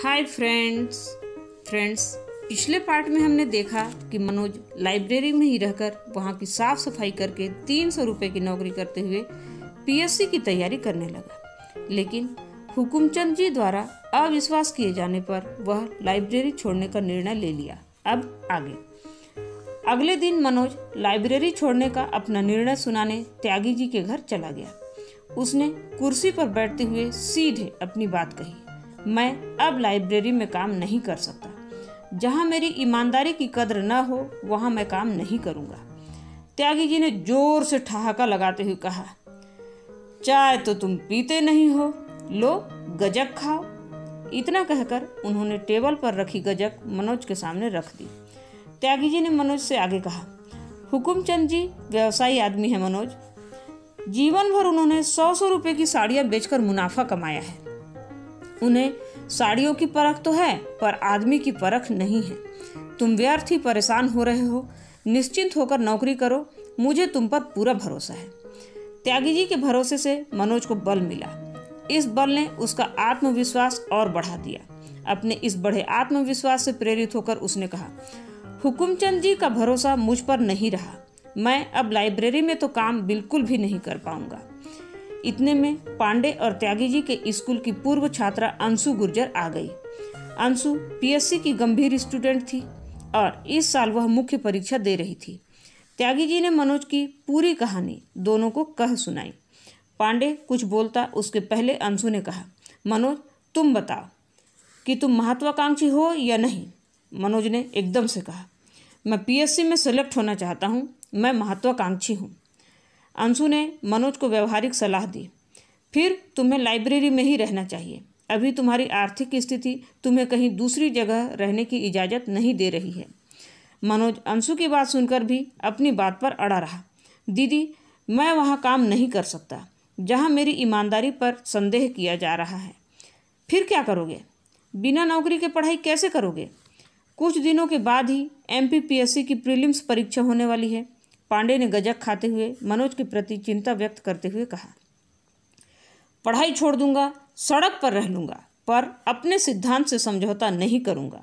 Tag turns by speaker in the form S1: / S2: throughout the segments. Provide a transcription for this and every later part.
S1: हाय friends friends पिछले part में हमने देखा कि मनोज लाइब्रेरी में ही रहकर वहाँ की साफ सफाई करके तीन सौ रुपये की नौकरी करते हुए पीएससी की तैयारी करने लगा लेकिन हुकुमचंद जी द्वारा अविश्वास किए जाने पर वह लाइब्रेरी छोड़ने का निर्णय ले लिया अब आगे अगले दिन मनोज लाइब्रेरी छोड़ने का अपना निर्णय सुनाने त्यागी जी के घर चला गया उसने कुर्सी पर बैठते हुए सीधे अपनी बात कही मैं अब लाइब्रेरी में काम नहीं कर सकता जहाँ मेरी ईमानदारी की कदर न हो वहाँ मैं काम नहीं करूँगा त्यागी जी ने जोर से ठहाका लगाते हुए कहा चाय तो तुम पीते नहीं हो लो गजक खाओ इतना कहकर उन्होंने टेबल पर रखी गजक मनोज के सामने रख दी त्यागी जी ने मनोज से आगे कहा हुकुमचंद जी व्यवसायी आदमी है मनोज जीवन भर उन्होंने सौ सौ रुपये की साड़ियाँ बेचकर मुनाफा कमाया है उन्हें साड़ियों की परख तो है पर आदमी की परख नहीं है तुम व्यर्थ ही परेशान हो रहे हो निश्चिंत होकर नौकरी करो मुझे तुम पर पूरा भरोसा है त्यागी जी के भरोसे से मनोज को बल मिला इस बल ने उसका आत्मविश्वास और बढ़ा दिया अपने इस बड़े आत्मविश्वास से प्रेरित होकर उसने कहा हुकुमचंद जी का भरोसा मुझ पर नहीं रहा मैं अब लाइब्रेरी में तो काम बिल्कुल भी नहीं कर पाऊंगा इतने में पांडे और त्यागी जी के स्कूल की पूर्व छात्रा अंशु गुर्जर आ गई अंशु पीएससी की गंभीर स्टूडेंट थी और इस साल वह मुख्य परीक्षा दे रही थी त्यागी जी ने मनोज की पूरी कहानी दोनों को कह सुनाई पांडे कुछ बोलता उसके पहले अंशु ने कहा मनोज तुम बताओ कि तुम महत्वाकांक्षी हो या नहीं मनोज ने एकदम से कहा मैं पीएससी में सेलेक्ट होना चाहता हूँ मैं महत्वाकांक्षी हूँ अंशु ने मनोज को व्यवहारिक सलाह दी फिर तुम्हें लाइब्रेरी में ही रहना चाहिए अभी तुम्हारी आर्थिक स्थिति तुम्हें कहीं दूसरी जगह रहने की इजाज़त नहीं दे रही है मनोज अंशु की बात सुनकर भी अपनी बात पर अड़ा रहा दीदी मैं वहाँ काम नहीं कर सकता जहाँ मेरी ईमानदारी पर संदेह किया जा रहा है फिर क्या करोगे बिना नौकरी के पढ़ाई कैसे करोगे कुछ दिनों के बाद ही एम की प्रीलिम्स परीक्षा होने वाली है पांडे ने गजक खाते हुए मनोज के प्रति चिंता व्यक्त करते हुए कहा पढ़ाई छोड़ दूंगा सड़क पर रह लूंगा पर अपने सिद्धांत से समझौता नहीं करूंगा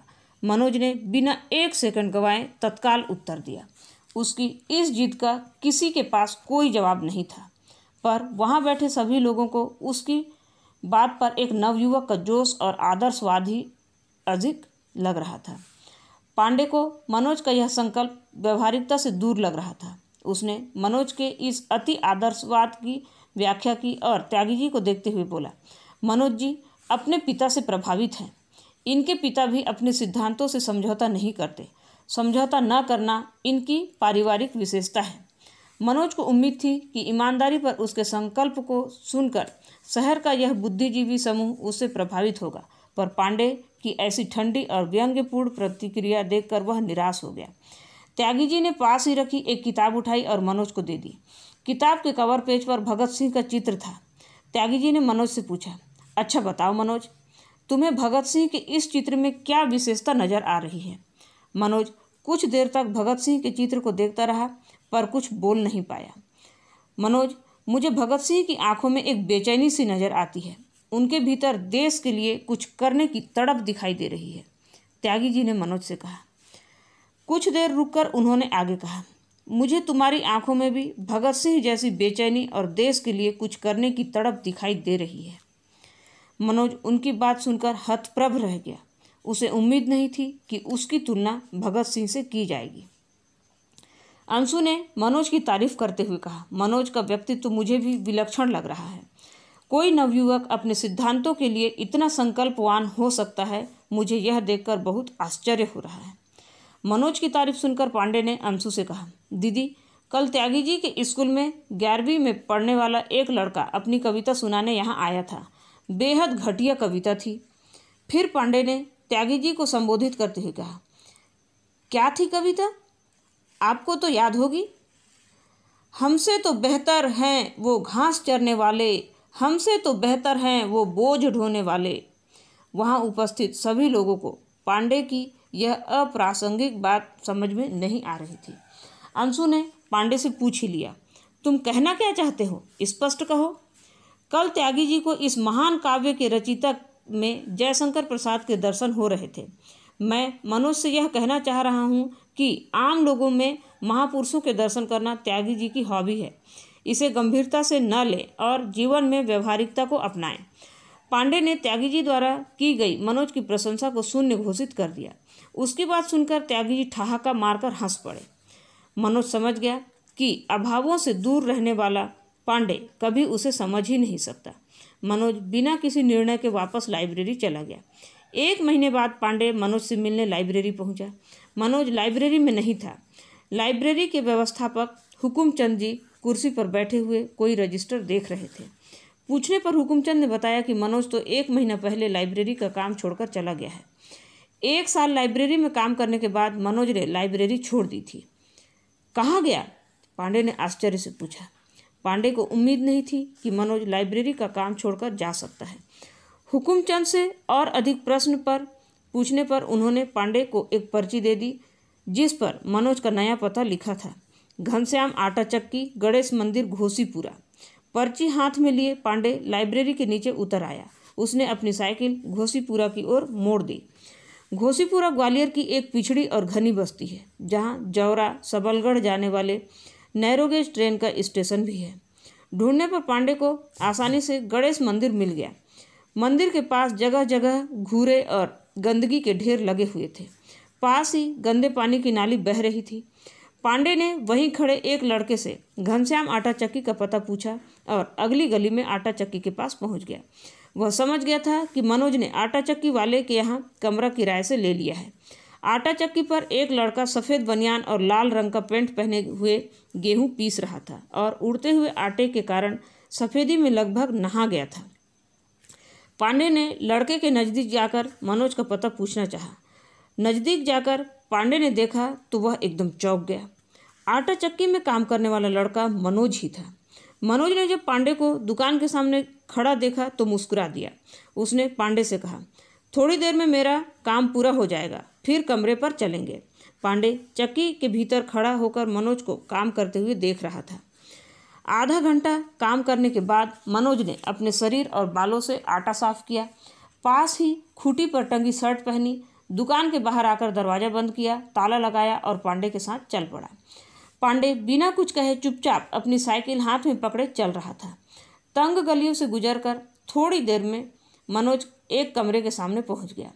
S1: मनोज ने बिना एक सेकंड गवाए तत्काल उत्तर दिया उसकी इस जीत का किसी के पास कोई जवाब नहीं था पर वहाँ बैठे सभी लोगों को उसकी बात पर एक नवयुवक का जोश और आदर्शवाद ही अधिक लग रहा था पांडे को मनोज का यह संकल्प व्यवहारिकता से दूर लग रहा था उसने मनोज के इस अति आदर्शवाद की व्याख्या की और त्यागी जी को देखते हुए बोला मनोज जी अपने पिता से प्रभावित हैं इनके पिता भी अपने सिद्धांतों से समझौता नहीं करते समझौता न करना इनकी पारिवारिक विशेषता है मनोज को उम्मीद थी कि ईमानदारी पर उसके संकल्प को सुनकर शहर का यह बुद्धिजीवी समूह उससे प्रभावित होगा पर पांडे की ऐसी ठंडी और व्यंग्यपूर्ण प्रतिक्रिया देखकर वह निराश हो गया त्यागी जी ने पास ही रखी एक किताब उठाई और मनोज को दे दी किताब के कवर पेज पर भगत सिंह का चित्र था त्यागी जी ने मनोज से पूछा अच्छा बताओ मनोज तुम्हें भगत सिंह के इस चित्र में क्या विशेषता नज़र आ रही है मनोज कुछ देर तक भगत सिंह के चित्र को देखता रहा पर कुछ बोल नहीं पाया मनोज मुझे भगत सिंह की आंखों में एक बेचैनी सी नज़र आती है उनके भीतर देश के लिए कुछ करने की तड़प दिखाई दे रही है त्यागी जी ने मनोज से कहा कुछ देर रुककर उन्होंने आगे कहा मुझे तुम्हारी आंखों में भी भगत सिंह जैसी बेचैनी और देश के लिए कुछ करने की तड़प दिखाई दे रही है मनोज उनकी बात सुनकर हतप्रभ रह गया उसे उम्मीद नहीं थी कि उसकी तुलना भगत सिंह से की जाएगी अंशु ने मनोज की तारीफ करते हुए कहा मनोज का व्यक्तित्व तो मुझे भी विलक्षण लग रहा है कोई नवयुवक अपने सिद्धांतों के लिए इतना संकल्पवान हो सकता है मुझे यह देखकर बहुत आश्चर्य हो रहा है मनोज की तारीफ सुनकर पांडे ने अंशु से कहा दीदी कल त्यागी जी के स्कूल में ग्यारहवीं में पढ़ने वाला एक लड़का अपनी कविता सुनाने यहाँ आया था बेहद घटिया कविता थी फिर पांडे ने त्यागी जी को संबोधित करते हुए कहा क्या थी कविता आपको तो याद होगी हमसे तो बेहतर हैं वो घास चरने वाले हमसे तो बेहतर हैं वो बोझ ढोने वाले वहाँ उपस्थित सभी लोगों को पांडे की यह अप्रासंगिक बात समझ में नहीं आ रही थी अंशु ने पांडे से पूछ ही लिया तुम कहना क्या चाहते हो स्पष्ट कहो कल त्यागी जी को इस महान काव्य के रचिता में जयशंकर प्रसाद के दर्शन हो रहे थे मैं मनुष्य यह कहना चाह रहा हूँ कि आम लोगों में महापुरुषों के दर्शन करना त्यागी जी की हॉबी है इसे गंभीरता से न लें और जीवन में व्यवहारिकता को अपनाएं पांडे ने त्यागी जी द्वारा की गई मनोज की प्रशंसा को शून्य घोषित कर दिया उसकी बात सुनकर त्यागी जी ठहाका मारकर हंस पड़े मनोज समझ गया कि अभावों से दूर रहने वाला पांडे कभी उसे समझ ही नहीं सकता मनोज बिना किसी निर्णय के वापस लाइब्रेरी चला गया एक महीने बाद पांडे मनोज से मिलने लाइब्रेरी पहुंचा मनोज लाइब्रेरी में नहीं था लाइब्रेरी के व्यवस्थापक हुकुम चंद जी कुर्सी पर बैठे हुए कोई रजिस्टर देख रहे थे पूछने पर हुकुमचंद ने बताया कि मनोज तो एक महीना पहले लाइब्रेरी का काम छोड़कर चला गया है एक साल लाइब्रेरी में काम करने के बाद मनोज ने लाइब्रेरी छोड़ दी थी कहाँ गया पांडे ने आश्चर्य से पूछा पांडे को उम्मीद नहीं थी कि मनोज लाइब्रेरी का काम छोड़कर जा सकता है हुकुमचंद से और अधिक प्रश्न पर पूछने पर उन्होंने पांडे को एक पर्ची दे दी जिस पर मनोज का नया पता लिखा था घनश्याम आटा चक्की गणेश मंदिर घोसीपुरा पर्ची हाथ में लिए पांडे लाइब्रेरी के नीचे उतर आया उसने अपनी साइकिल घोसीपुरा की ओर मोड़ दी घोसीपुरा ग्वालियर की एक पिछड़ी और घनी बस्ती है जहाँ जौरा सबलगढ़ जाने वाले नैरोगेज ट्रेन का स्टेशन भी है ढूंढने पर पांडे को आसानी से गणेश मंदिर मिल गया मंदिर के पास जगह जगह घूरे और गंदगी के ढेर लगे हुए थे पास ही गंदे पानी की नाली बह रही थी पांडे ने वहीं खड़े एक लड़के से घनश्याम आटा चक्की का पता पूछा और अगली गली में आटा चक्की के पास पहुंच गया वह समझ गया था कि मनोज ने आटा चक्की वाले के यहाँ कमरा किराए से ले लिया है आटा चक्की पर एक लड़का सफ़ेद बनियान और लाल रंग का पेंट पहने हुए गेहूं पीस रहा था और उड़ते हुए आटे के कारण सफ़ेदी में लगभग नहा गया था पांडे ने लड़के के नज़दीक जाकर मनोज का पता पूछना चाहा नज़दीक जाकर पांडे ने देखा तो वह एकदम चौंक गया आटा चक्की में काम करने वाला लड़का मनोज ही था मनोज ने जब पांडे को दुकान के सामने खड़ा देखा तो मुस्कुरा दिया उसने पांडे से कहा थोड़ी देर में मेरा काम पूरा हो जाएगा फिर कमरे पर चलेंगे पांडे चक्की के भीतर खड़ा होकर मनोज को काम करते हुए देख रहा था आधा घंटा काम करने के बाद मनोज ने अपने शरीर और बालों से आटा साफ किया पास ही खूटी पर टंगी शर्ट पहनी दुकान के बाहर आकर दरवाज़ा बंद किया ताला लगाया और पांडे के साथ चल पड़ा पांडे बिना कुछ कहे चुपचाप अपनी साइकिल हाथ में पकड़े चल रहा था तंग गलियों से गुजर कर थोड़ी देर में मनोज एक कमरे के सामने पहुंच गया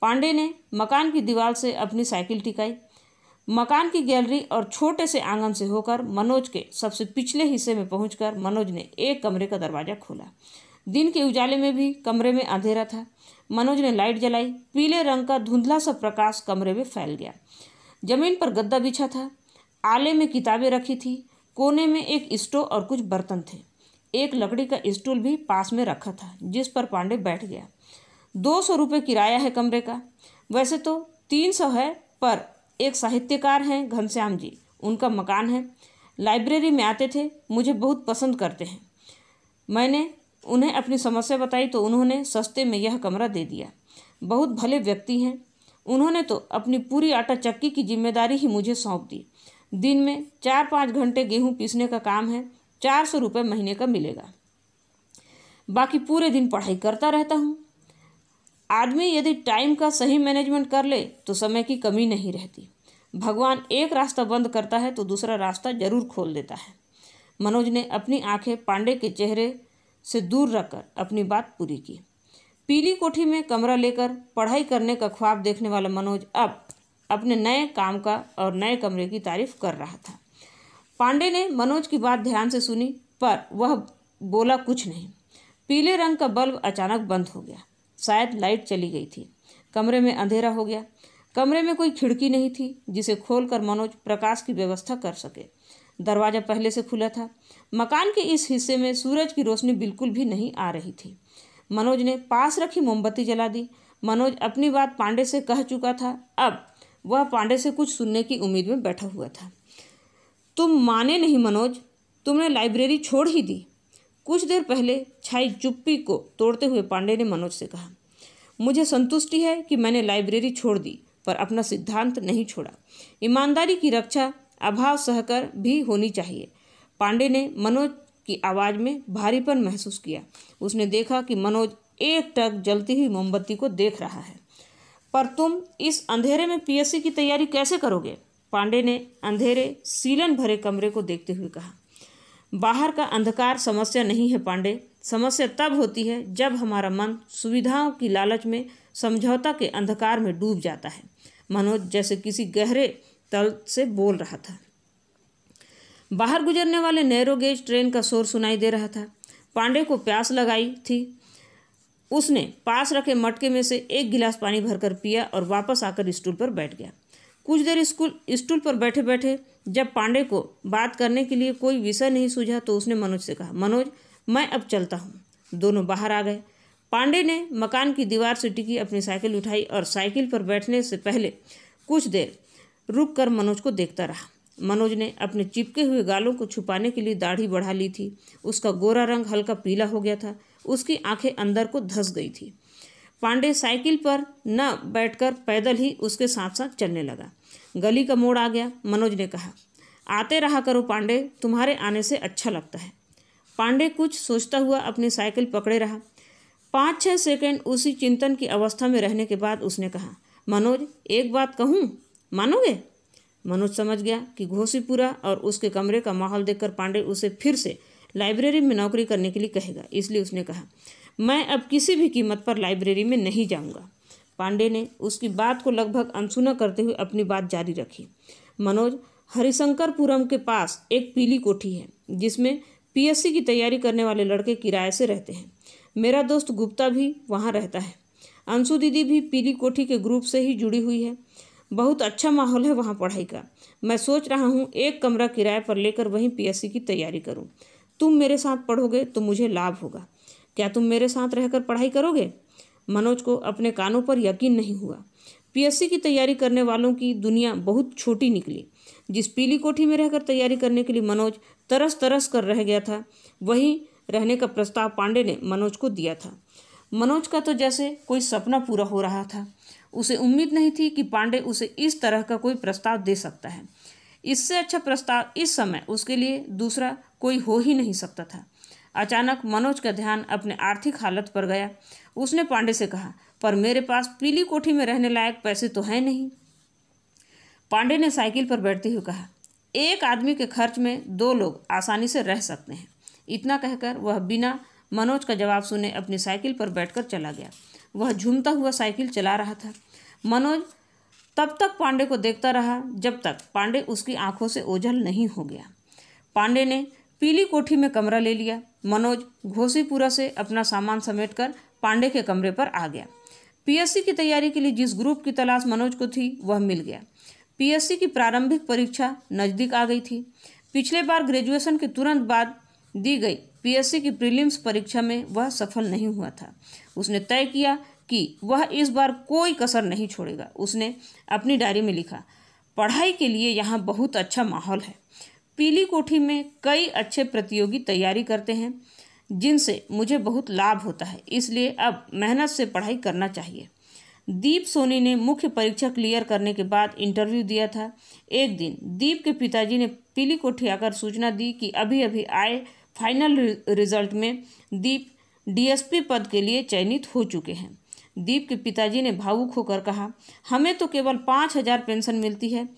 S1: पांडे ने मकान की दीवार से अपनी साइकिल टिकाई मकान की गैलरी और छोटे से आंगन से होकर मनोज के सबसे पिछले हिस्से में पहुंचकर मनोज ने एक कमरे का दरवाज़ा खोला दिन के उजाले में भी कमरे में अंधेरा था मनोज ने लाइट जलाई पीले रंग का धुंधला सा प्रकाश कमरे में फैल गया जमीन पर गद्दा बिछा था आले में किताबें रखी थी कोने में एक स्टोव और कुछ बर्तन थे एक लकड़ी का स्टूल भी पास में रखा था जिस पर पांडे बैठ गया दो सौ रुपये किराया है कमरे का वैसे तो तीन सौ है पर एक साहित्यकार हैं घनश्याम जी उनका मकान है लाइब्रेरी में आते थे मुझे बहुत पसंद करते हैं मैंने उन्हें अपनी समस्या बताई तो उन्होंने सस्ते में यह कमरा दे दिया बहुत भले व्यक्ति हैं उन्होंने तो अपनी पूरी आटा चक्की की जिम्मेदारी ही मुझे सौंप दी दिन में चार पाँच घंटे गेहूँ पीसने का काम है चार सौ रुपये महीने का मिलेगा बाकी पूरे दिन पढ़ाई करता रहता हूँ आदमी यदि टाइम का सही मैनेजमेंट कर ले तो समय की कमी नहीं रहती भगवान एक रास्ता बंद करता है तो दूसरा रास्ता जरूर खोल देता है मनोज ने अपनी आंखें पांडे के चेहरे से दूर रखकर अपनी बात पूरी की पीली कोठी में कमरा लेकर पढ़ाई करने का ख्वाब देखने वाला मनोज अब अपने नए काम का और नए कमरे की तारीफ कर रहा था पांडे ने मनोज की बात ध्यान से सुनी पर वह बोला कुछ नहीं पीले रंग का बल्ब अचानक बंद हो गया शायद लाइट चली गई थी कमरे में अंधेरा हो गया कमरे में कोई खिड़की नहीं थी जिसे खोलकर मनोज प्रकाश की व्यवस्था कर सके दरवाज़ा पहले से खुला था मकान के इस हिस्से में सूरज की रोशनी बिल्कुल भी नहीं आ रही थी मनोज ने पास रखी मोमबत्ती जला दी मनोज अपनी बात पांडे से कह चुका था अब वह पांडे से कुछ सुनने की उम्मीद में बैठा हुआ था तुम माने नहीं मनोज तुमने लाइब्रेरी छोड़ ही दी कुछ देर पहले छाई चुप्पी को तोड़ते हुए पांडे ने मनोज से कहा मुझे संतुष्टि है कि मैंने लाइब्रेरी छोड़ दी पर अपना सिद्धांत नहीं छोड़ा ईमानदारी की रक्षा अभाव सहकर भी होनी चाहिए पांडे ने मनोज की आवाज़ में भारीपन महसूस किया उसने देखा कि मनोज एक टक जलती हुई मोमबत्ती को देख रहा है पर तुम इस अंधेरे में पीएससी की तैयारी कैसे करोगे पांडे ने अंधेरे सीलन भरे कमरे को देखते हुए कहा बाहर का अंधकार समस्या नहीं है पांडे समस्या तब होती है जब हमारा मन सुविधाओं की लालच में समझौता के अंधकार में डूब जाता है मनोज जैसे किसी गहरे तल से बोल रहा था बाहर गुजरने वाले नैरो गेज ट्रेन का शोर सुनाई दे रहा था पांडे को प्यास लगाई थी उसने पास रखे मटके में से एक गिलास पानी भरकर पिया और वापस आकर स्टूल पर बैठ गया कुछ देर स्कूल स्टूल पर बैठे बैठे जब पांडे को बात करने के लिए कोई विषय नहीं सूझा तो उसने मनोज से कहा मनोज मैं अब चलता हूँ दोनों बाहर आ गए पांडे ने मकान की दीवार से टिकी अपनी साइकिल उठाई और साइकिल पर बैठने से पहले कुछ देर रुक कर मनोज को देखता रहा मनोज ने अपने चिपके हुए गालों को छुपाने के लिए दाढ़ी बढ़ा ली थी उसका गोरा रंग हल्का पीला हो गया था उसकी आंखें अंदर को धस गई थी पांडे साइकिल पर न बैठकर पैदल ही उसके साथ साथ चलने लगा गली का मोड़ आ गया मनोज ने कहा आते रहा करो पांडे तुम्हारे आने से अच्छा लगता है पांडे कुछ सोचता हुआ अपनी साइकिल पकड़े रहा पाँच छः सेकेंड उसी चिंतन की अवस्था में रहने के बाद उसने कहा मनोज एक बात कहूँ मानोगे मनोज समझ गया कि घोसीपुरा और उसके कमरे का माहौल देखकर पांडे उसे फिर से लाइब्रेरी में नौकरी करने के लिए कहेगा इसलिए उसने कहा मैं अब किसी भी कीमत पर लाइब्रेरी में नहीं जाऊंगा पांडे ने उसकी बात को लगभग अनसुना करते हुए अपनी बात जारी रखी मनोज हरिशंकरपुरम के पास एक पीली कोठी है जिसमें पीएससी की तैयारी करने वाले लड़के किराए से रहते हैं मेरा दोस्त गुप्ता भी वहाँ रहता है अंशु दीदी भी पीली कोठी के ग्रुप से ही जुड़ी हुई है बहुत अच्छा माहौल है वहाँ पढ़ाई का मैं सोच रहा हूँ एक कमरा किराए पर लेकर वहीं पीएससी की तैयारी करूँ तुम मेरे साथ पढ़ोगे तो मुझे लाभ होगा क्या तुम मेरे साथ रहकर पढ़ाई करोगे मनोज को अपने कानों पर यकीन नहीं हुआ पीएससी की तैयारी करने वालों की दुनिया बहुत छोटी निकली जिस पीली कोठी में रहकर तैयारी करने के लिए मनोज तरस तरस कर रह गया था वहीं रहने का प्रस्ताव पांडे ने मनोज को दिया था मनोज का तो जैसे कोई सपना पूरा हो रहा था उसे उम्मीद नहीं थी कि पांडे उसे इस तरह का कोई प्रस्ताव दे सकता है इससे अच्छा प्रस्ताव इस समय उसके लिए दूसरा कोई हो ही नहीं सकता था अचानक मनोज का ध्यान अपने आर्थिक हालत पर गया उसने पांडे से कहा पर मेरे पास पीली कोठी में रहने लायक पैसे तो हैं नहीं पांडे ने साइकिल पर बैठते हुए कहा एक आदमी के खर्च में दो लोग आसानी से रह सकते हैं इतना कहकर वह बिना मनोज का जवाब सुने अपनी साइकिल पर बैठकर चला गया वह झूमता हुआ साइकिल चला रहा था मनोज तब तक पांडे को देखता रहा जब तक पांडे उसकी आंखों से ओझल नहीं हो गया पांडे ने पीली कोठी में कमरा ले लिया मनोज घोसीपुरा से अपना सामान समेटकर पांडे के कमरे पर आ गया पीएससी की तैयारी के लिए जिस ग्रुप की तलाश मनोज को थी वह मिल गया पीएससी की प्रारंभिक परीक्षा नज़दीक आ गई थी पिछले बार ग्रेजुएशन के तुरंत बाद दी गई पीएससी की प्रीलिम्स परीक्षा में वह सफल नहीं हुआ था उसने तय किया कि वह इस बार कोई कसर नहीं छोड़ेगा उसने अपनी डायरी में लिखा पढ़ाई के लिए यहाँ बहुत अच्छा माहौल है पीली कोठी में कई अच्छे प्रतियोगी तैयारी करते हैं जिनसे मुझे बहुत लाभ होता है इसलिए अब मेहनत से पढ़ाई करना चाहिए दीप सोनी ने मुख्य परीक्षा क्लियर करने के बाद इंटरव्यू दिया था एक दिन दीप के पिताजी ने पीली कोठी आकर सूचना दी कि अभी अभी आए फाइनल रिजल्ट में दीप डीएसपी पद के लिए चयनित हो चुके हैं दीप के पिताजी ने भावुक होकर कहा हमें तो केवल पाँच हजार पेंशन मिलती है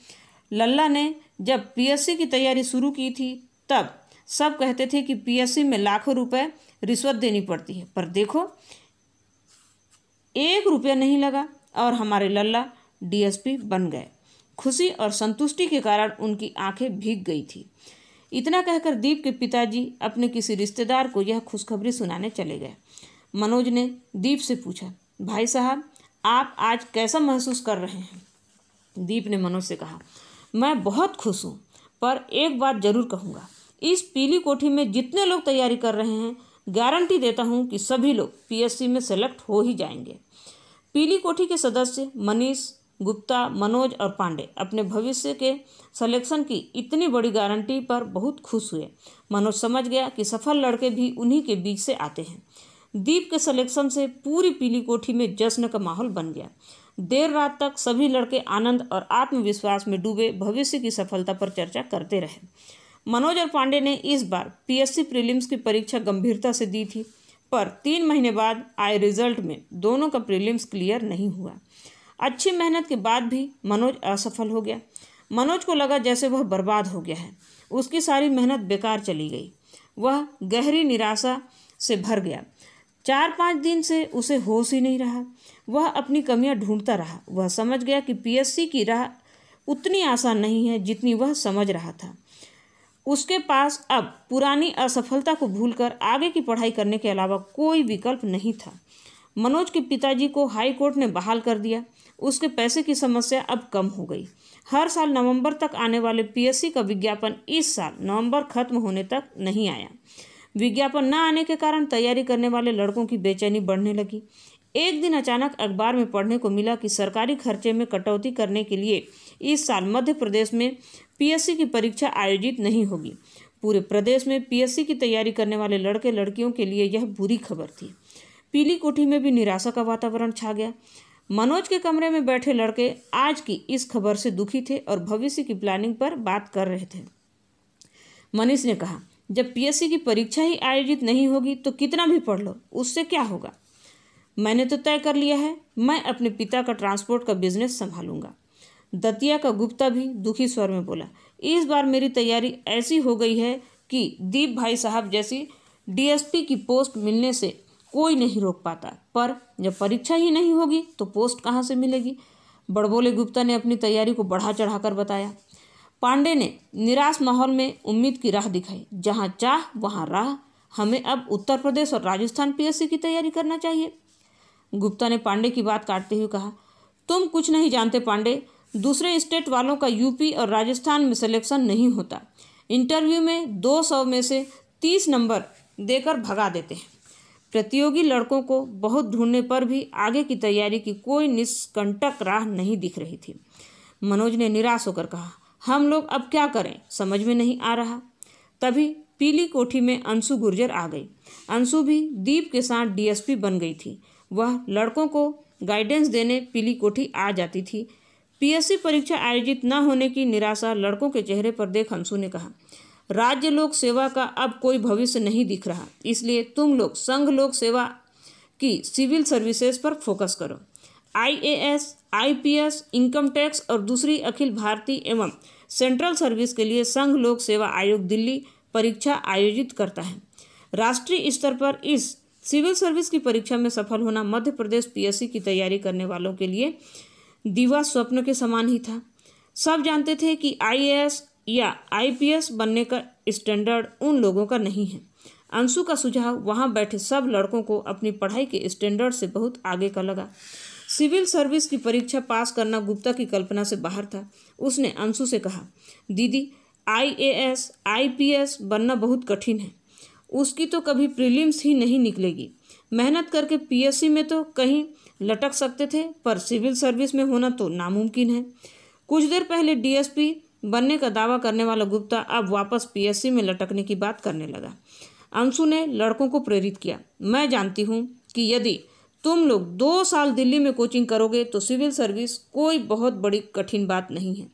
S1: लल्ला ने जब पीएससी की तैयारी शुरू की थी तब सब कहते थे कि पीएससी में लाखों रुपए रिश्वत देनी पड़ती है पर देखो एक रुपया नहीं लगा और हमारे लल्ला डीएसपी बन गए खुशी और संतुष्टि के कारण उनकी आंखें भीग गई थी इतना कहकर दीप के पिताजी अपने किसी रिश्तेदार को यह खुशखबरी सुनाने चले गए मनोज ने दीप से पूछा भाई साहब आप आज कैसा महसूस कर रहे हैं दीप ने मनोज से कहा मैं बहुत खुश हूँ पर एक बात जरूर कहूँगा इस पीली कोठी में जितने लोग तैयारी कर रहे हैं गारंटी देता हूँ कि सभी लोग पीएससी में सेलेक्ट हो ही जाएंगे पीली कोठी के सदस्य मनीष गुप्ता मनोज और पांडे अपने भविष्य के सिलेक्शन की इतनी बड़ी गारंटी पर बहुत खुश हुए मनोज समझ गया कि सफल लड़के भी उन्हीं के बीच से आते हैं दीप के सिलेक्शन से पूरी पीली कोठी में जश्न का माहौल बन गया देर रात तक सभी लड़के आनंद और आत्मविश्वास में डूबे भविष्य की सफलता पर चर्चा करते रहे मनोज और पांडे ने इस बार पीएससी प्रीलिम्स की परीक्षा गंभीरता से दी थी पर तीन महीने बाद आए रिजल्ट में दोनों का प्रीलिम्स क्लियर नहीं हुआ अच्छी मेहनत के बाद भी मनोज असफल हो गया मनोज को लगा जैसे वह बर्बाद हो गया है उसकी सारी मेहनत बेकार चली गई वह गहरी निराशा से भर गया चार पाँच दिन से उसे होश ही नहीं रहा वह अपनी कमियां ढूंढता रहा वह समझ गया कि पीएससी की राह उतनी आसान नहीं है जितनी वह समझ रहा था उसके पास अब पुरानी असफलता को भूलकर आगे की पढ़ाई करने के अलावा कोई विकल्प नहीं था मनोज के पिताजी को हाई कोर्ट ने बहाल कर दिया उसके पैसे की समस्या अब कम हो गई हर साल नवंबर तक आने वाले पीएससी का विज्ञापन इस साल नवंबर खत्म होने तक नहीं आया विज्ञापन न आने के कारण तैयारी करने वाले लड़कों की बेचैनी बढ़ने लगी एक दिन अचानक अखबार में पढ़ने को मिला कि सरकारी खर्चे में कटौती करने के लिए इस साल मध्य प्रदेश में पीएससी की परीक्षा आयोजित नहीं होगी पूरे प्रदेश में पीएससी की तैयारी करने वाले लड़के लड़कियों के लिए यह बुरी खबर थी पीली कोठी में भी निराशा का वातावरण छा गया मनोज के कमरे में बैठे लड़के आज की इस खबर से दुखी थे और भविष्य की प्लानिंग पर बात कर रहे थे मनीष ने कहा जब पीएससी की परीक्षा ही आयोजित नहीं होगी तो कितना भी पढ़ लो उससे क्या होगा मैंने तो तय कर लिया है मैं अपने पिता का ट्रांसपोर्ट का बिजनेस संभालूंगा दतिया का गुप्ता भी दुखी स्वर में बोला इस बार मेरी तैयारी ऐसी हो गई है कि दीप भाई साहब जैसी डीएसपी की पोस्ट मिलने से कोई नहीं रोक पाता पर जब परीक्षा ही नहीं होगी तो पोस्ट कहाँ से मिलेगी बड़बोले गुप्ता ने अपनी तैयारी को बढ़ा चढ़ाकर बताया पांडे ने निराश माहौल में उम्मीद की राह दिखाई जहाँ चाह वहाँ राह हमें अब उत्तर प्रदेश और राजस्थान पीएससी की तैयारी करना चाहिए गुप्ता ने पांडे की बात काटते हुए कहा तुम कुछ नहीं जानते पांडे दूसरे स्टेट वालों का यूपी और राजस्थान में सिलेक्शन नहीं होता इंटरव्यू में 200 में से 30 नंबर देकर भगा देते हैं प्रतियोगी लड़कों को बहुत ढूंढने पर भी आगे की तैयारी की कोई निष्कंटक राह नहीं दिख रही थी मनोज ने निराश होकर कहा हम लोग अब क्या करें समझ में नहीं आ रहा तभी पीली कोठी में अंशु गुर्जर आ गई अंशु भी दीप के साथ डीएसपी बन गई थी वह लड़कों को गाइडेंस देने पीली कोठी आ जाती थी पीएससी परीक्षा आयोजित न होने की निराशा लड़कों के चेहरे पर देख अंशु ने कहा राज्य लोक सेवा का अब कोई भविष्य नहीं दिख रहा इसलिए तुम लोग संघ लोक सेवा की सिविल सर्विसेज पर फोकस करो आईएएस, आईपीएस, इनकम टैक्स और दूसरी अखिल भारतीय एवं सेंट्रल सर्विस के लिए संघ लोक सेवा आयोग दिल्ली परीक्षा आयोजित करता है राष्ट्रीय स्तर पर इस सिविल सर्विस की परीक्षा में सफल होना मध्य प्रदेश पीएससी की तैयारी करने वालों के लिए दीवा स्वप्न के समान ही था सब जानते थे कि आईएएस या आईपीएस बनने का स्टैंडर्ड उन लोगों का नहीं है अंशु का सुझाव वहाँ बैठे सब लड़कों को अपनी पढ़ाई के स्टैंडर्ड से बहुत आगे का लगा सिविल सर्विस की परीक्षा पास करना गुप्ता की कल्पना से बाहर था उसने अंशु से कहा दीदी आईएएस आईपीएस बनना बहुत कठिन है उसकी तो कभी प्रीलिम्स ही नहीं निकलेगी मेहनत करके पीएससी में तो कहीं लटक सकते थे पर सिविल सर्विस में होना तो नामुमकिन है कुछ देर पहले डीएसपी बनने का दावा करने वाला गुप्ता अब वापस पीएससी में लटकने की बात करने लगा अंशु ने लड़कों को प्रेरित किया मैं जानती हूँ कि यदि तुम लोग दो साल दिल्ली में कोचिंग करोगे तो सिविल सर्विस कोई बहुत बड़ी कठिन बात नहीं है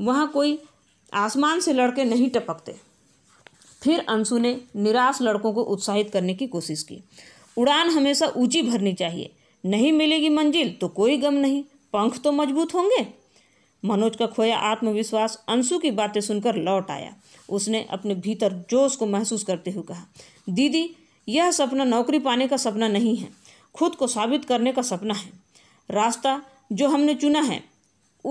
S1: वहाँ कोई आसमान से लड़के नहीं टपकते फिर अंशु ने निराश लड़कों को उत्साहित करने की कोशिश की उड़ान हमेशा ऊंची भरनी चाहिए नहीं मिलेगी मंजिल तो कोई गम नहीं पंख तो मजबूत होंगे मनोज का खोया आत्मविश्वास अंशु की बातें सुनकर लौट आया उसने अपने भीतर जोश को महसूस करते हुए कहा दीदी यह सपना नौकरी पाने का सपना नहीं है खुद को साबित करने का सपना है रास्ता जो हमने चुना है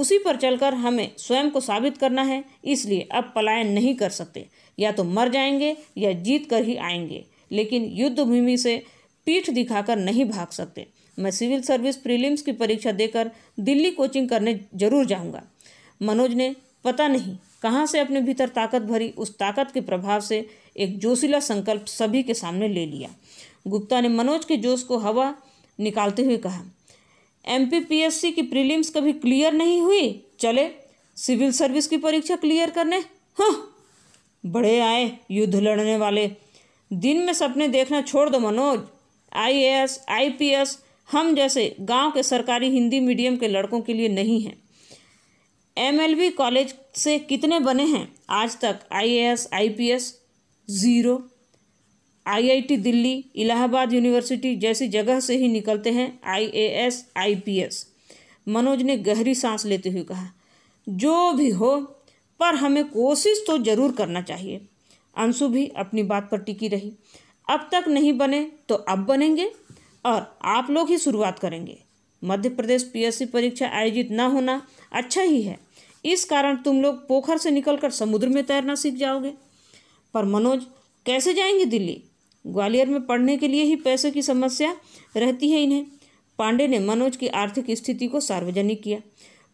S1: उसी पर चलकर हमें स्वयं को साबित करना है इसलिए अब पलायन नहीं कर सकते या तो मर जाएंगे या जीत कर ही आएंगे लेकिन युद्ध भूमि से पीठ दिखाकर नहीं भाग सकते मैं सिविल सर्विस प्रीलिम्स की परीक्षा देकर दिल्ली कोचिंग करने जरूर जाऊंगा मनोज ने पता नहीं कहाँ से अपने भीतर ताकत भरी उस ताकत के प्रभाव से एक जोशीला संकल्प सभी के सामने ले लिया गुप्ता ने मनोज के जोश को हवा निकालते हुए कहा एम की प्रीलिम्स कभी क्लियर नहीं हुई चले सिविल सर्विस की परीक्षा क्लियर करने हाँ बड़े आए युद्ध लड़ने वाले दिन में सपने देखना छोड़ दो मनोज आईएएस आईपीएस हम जैसे गांव के सरकारी हिंदी मीडियम के लड़कों के लिए नहीं हैं एमएलबी कॉलेज से कितने बने हैं आज तक IAS IPS zero IIT Delhi Allahabad university जैसी जगह से ही निकलते हैं आईएएस आईपीएस मनोज ने गहरी सांस लेते हुए कहा जो भी हो पर हमें कोशिश तो ज़रूर करना चाहिए अंशु भी अपनी बात पर टिकी रही अब तक नहीं बने तो अब बनेंगे और आप लोग ही शुरुआत करेंगे मध्य प्रदेश पीएससी परीक्षा आयोजित ना होना अच्छा ही है इस कारण तुम लोग पोखर से निकलकर समुद्र में तैरना सीख जाओगे पर मनोज कैसे जाएंगे दिल्ली ग्वालियर में पढ़ने के लिए ही पैसे की समस्या रहती है इन्हें पांडे ने मनोज की आर्थिक स्थिति को सार्वजनिक किया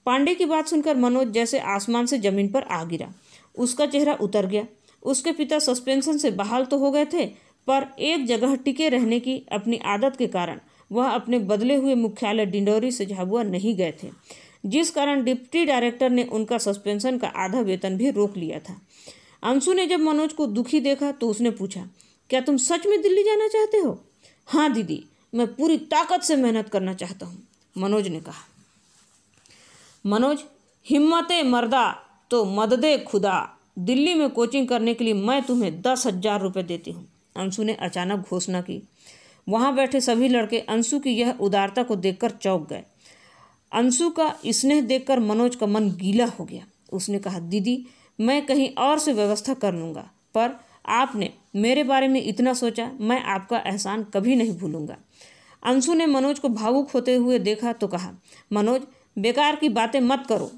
S1: पांडे की बात सुनकर मनोज जैसे आसमान से जमीन पर आ गिरा उसका चेहरा उतर गया उसके पिता सस्पेंशन से बहाल तो हो गए थे पर एक जगह टिके रहने की अपनी आदत के कारण वह अपने बदले हुए मुख्यालय डिंडोरी से झाबुआ नहीं गए थे जिस कारण डिप्टी डायरेक्टर ने उनका सस्पेंशन का आधा वेतन भी रोक लिया था अंशु ने जब मनोज को दुखी देखा तो उसने पूछा क्या तुम सच में दिल्ली जाना चाहते हो हाँ दीदी मैं पूरी ताकत से मेहनत करना चाहता हूँ मनोज ने कहा मनोज हिम्मत मर्दा तो मददे खुदा दिल्ली में कोचिंग करने के लिए मैं तुम्हें दस हजार रुपये देती हूँ अंशु ने अचानक घोषणा की वहाँ बैठे सभी लड़के अंशु की यह उदारता को देखकर चौंक गए अंशु का स्नेह देखकर मनोज का मन गीला हो गया उसने कहा दीदी मैं कहीं और से व्यवस्था कर लूँगा पर आपने मेरे बारे में इतना सोचा मैं आपका एहसान कभी नहीं भूलूंगा अंशु ने मनोज को भावुक होते हुए देखा तो कहा मनोज बेकार की बातें मत करो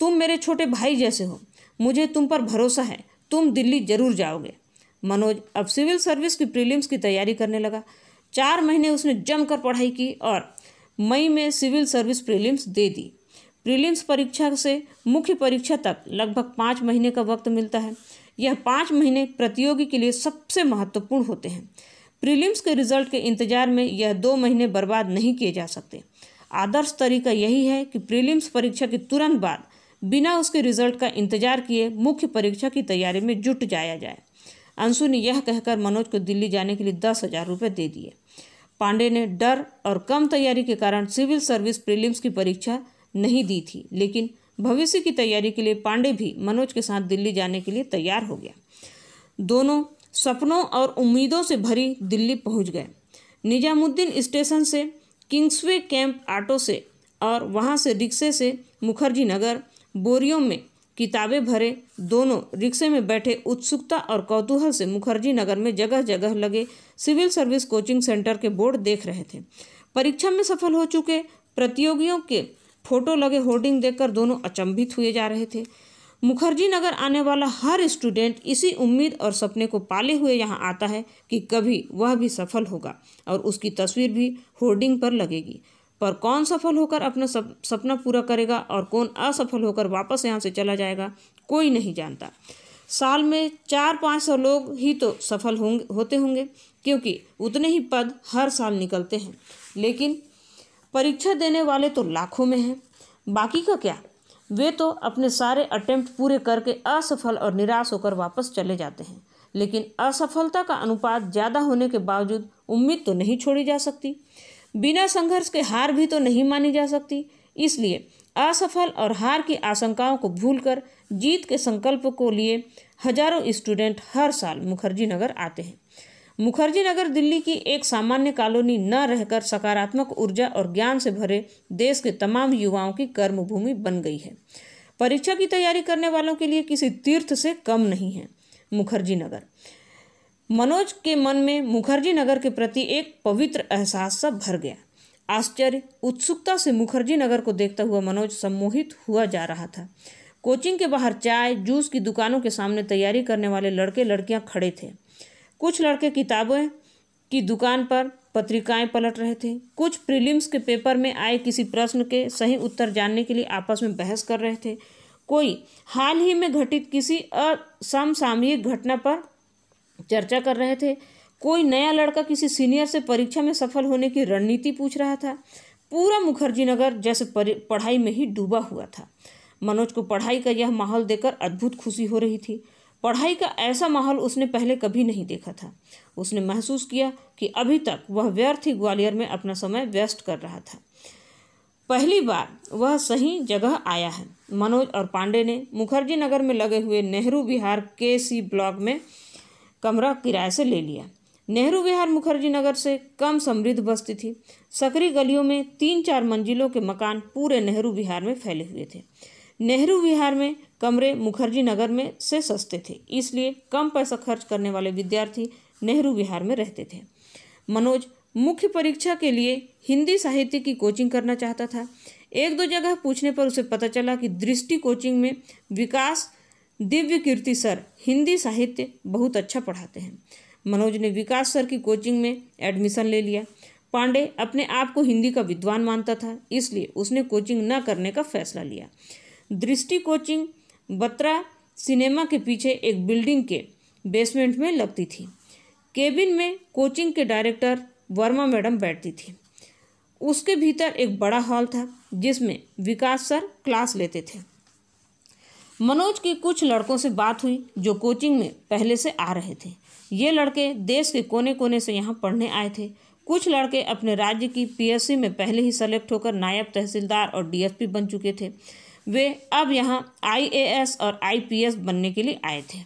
S1: तुम मेरे छोटे भाई जैसे हो मुझे तुम पर भरोसा है तुम दिल्ली जरूर जाओगे मनोज अब सिविल सर्विस की प्रीलिम्स की तैयारी करने लगा चार महीने उसने जमकर पढ़ाई की और मई में सिविल सर्विस प्रीलिम्स दे दी प्रीलिम्स परीक्षा से मुख्य परीक्षा तक लगभग पाँच महीने का वक्त मिलता है यह पाँच महीने प्रतियोगी के लिए सबसे महत्वपूर्ण होते हैं प्रीलिम्स के रिजल्ट के इंतजार में यह दो महीने बर्बाद नहीं किए जा सकते आदर्श तरीका यही है कि प्रीलिम्स परीक्षा के तुरंत बाद बिना उसके रिजल्ट का इंतजार किए मुख्य परीक्षा की तैयारी में जुट जाया जाए अंशु ने यह कहकर मनोज को दिल्ली जाने के लिए दस हजार रुपये दे दिए पांडे ने डर और कम तैयारी के कारण सिविल सर्विस प्रीलिम्स की परीक्षा नहीं दी थी लेकिन भविष्य की तैयारी के लिए पांडे भी मनोज के साथ दिल्ली जाने के लिए तैयार हो गया दोनों सपनों और उम्मीदों से भरी दिल्ली पहुंच गए निजामुद्दीन स्टेशन से किंग्सवे कैंप ऑटो से और वहां से रिक्शे से मुखर्जी नगर बोरियों में किताबें भरे दोनों रिक्शे में बैठे उत्सुकता और कौतूहल से मुखर्जी नगर में जगह जगह लगे सिविल सर्विस कोचिंग सेंटर के बोर्ड देख रहे थे परीक्षा में सफल हो चुके प्रतियोगियों के फोटो लगे होर्डिंग देखकर दोनों अचंभित हुए जा रहे थे मुखर्जी नगर आने वाला हर स्टूडेंट इसी उम्मीद और सपने को पाले हुए यहाँ आता है कि कभी वह भी सफल होगा और उसकी तस्वीर भी होर्डिंग पर लगेगी पर कौन सफल होकर अपना सप, सपना पूरा करेगा और कौन असफल होकर वापस यहाँ से चला जाएगा कोई नहीं जानता साल में चार पाँच सौ लोग ही तो सफल होंगे होते होंगे क्योंकि उतने ही पद हर साल निकलते हैं लेकिन परीक्षा देने वाले तो लाखों में हैं बाकी का क्या वे तो अपने सारे अटेम्प्ट पूरे करके असफल और निराश होकर वापस चले जाते हैं लेकिन असफलता का अनुपात ज़्यादा होने के बावजूद उम्मीद तो नहीं छोड़ी जा सकती बिना संघर्ष के हार भी तो नहीं मानी जा सकती इसलिए असफल और हार की आशंकाओं को भूलकर जीत के संकल्प को लिए हजारों स्टूडेंट हर साल मुखर्जी नगर आते हैं मुखर्जी नगर दिल्ली की एक सामान्य कॉलोनी न रहकर सकारात्मक ऊर्जा और ज्ञान से भरे देश के तमाम युवाओं की कर्मभूमि बन गई है परीक्षा की तैयारी करने वालों के लिए किसी तीर्थ से कम नहीं है मुखर्जी नगर मनोज के मन में मुखर्जी नगर के प्रति एक पवित्र एहसास सा भर गया आश्चर्य उत्सुकता से मुखर्जी नगर को देखता हुआ मनोज सम्मोहित हुआ जा रहा था कोचिंग के बाहर चाय जूस की दुकानों के सामने तैयारी करने वाले लड़के लड़कियां खड़े थे कुछ लड़के किताबें की दुकान पर पत्रिकाएं पलट रहे थे कुछ प्रीलिम्स के पेपर में आए किसी प्रश्न के सही उत्तर जानने के लिए आपस में बहस कर रहे थे कोई हाल ही में घटित किसी असमसामयिक घटना पर चर्चा कर रहे थे कोई नया लड़का किसी सीनियर से परीक्षा में सफल होने की रणनीति पूछ रहा था पूरा मुखर्जी नगर जैसे पढ़ाई में ही डूबा हुआ था मनोज को पढ़ाई का यह माहौल देखकर अद्भुत खुशी हो रही थी पढ़ाई का ऐसा माहौल उसने पहले कभी नहीं देखा था उसने महसूस किया कि अभी तक वह व्यर्थ ही ग्वालियर में अपना समय व्यस्त कर रहा था पहली बार वह सही जगह आया है मनोज और पांडे ने मुखर्जी नगर में लगे हुए नेहरू विहार के सी ब्लॉक में कमरा किराए से ले लिया नेहरू विहार मुखर्जी नगर से कम समृद्ध बस्ती थी सकरी गलियों में तीन चार मंजिलों के मकान पूरे नेहरू विहार में फैले हुए थे नेहरू विहार में कमरे मुखर्जी नगर में से सस्ते थे इसलिए कम पैसा खर्च करने वाले विद्यार्थी नेहरू विहार में रहते थे मनोज मुख्य परीक्षा के लिए हिंदी साहित्य की कोचिंग करना चाहता था एक दो जगह पूछने पर उसे पता चला कि दृष्टि कोचिंग में विकास दिव्य कीर्ति सर हिंदी साहित्य बहुत अच्छा पढ़ाते हैं मनोज ने विकास सर की कोचिंग में एडमिशन ले लिया पांडे अपने आप को हिंदी का विद्वान मानता था इसलिए उसने कोचिंग न करने का फैसला लिया दृष्टि कोचिंग बत्रा सिनेमा के पीछे एक बिल्डिंग के बेसमेंट में लगती थी केबिन में कोचिंग के डायरेक्टर वर्मा मैडम बैठती थी उसके भीतर एक बड़ा हॉल था जिसमें विकास सर क्लास लेते थे मनोज की कुछ लड़कों से बात हुई जो कोचिंग में पहले से आ रहे थे ये लड़के देश के कोने कोने से यहाँ पढ़ने आए थे कुछ लड़के अपने राज्य की पीएससी में पहले ही सेलेक्ट होकर नायब तहसीलदार और डीएसपी बन चुके थे वे अब यहाँ आईएएस और आईपीएस बनने के लिए आए थे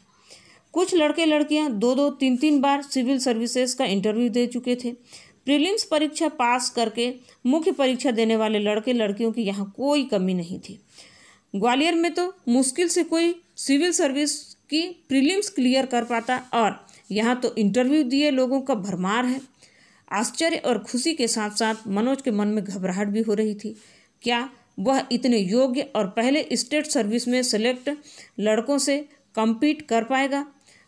S1: कुछ लड़के लड़कियाँ दो दो तीन तीन बार सिविल सर्विसेज का इंटरव्यू दे चुके थे प्रीलिम्स परीक्षा पास करके मुख्य परीक्षा देने वाले लड़के लड़कियों की यहाँ कोई कमी नहीं थी ग्वालियर में तो मुश्किल से कोई सिविल सर्विस की प्रीलिम्स क्लियर कर पाता और यहाँ तो इंटरव्यू दिए लोगों का भरमार है आश्चर्य और खुशी के साथ साथ मनोज के मन में घबराहट भी हो रही थी क्या वह इतने योग्य और पहले स्टेट सर्विस में सेलेक्ट लड़कों से कम्पीट कर पाएगा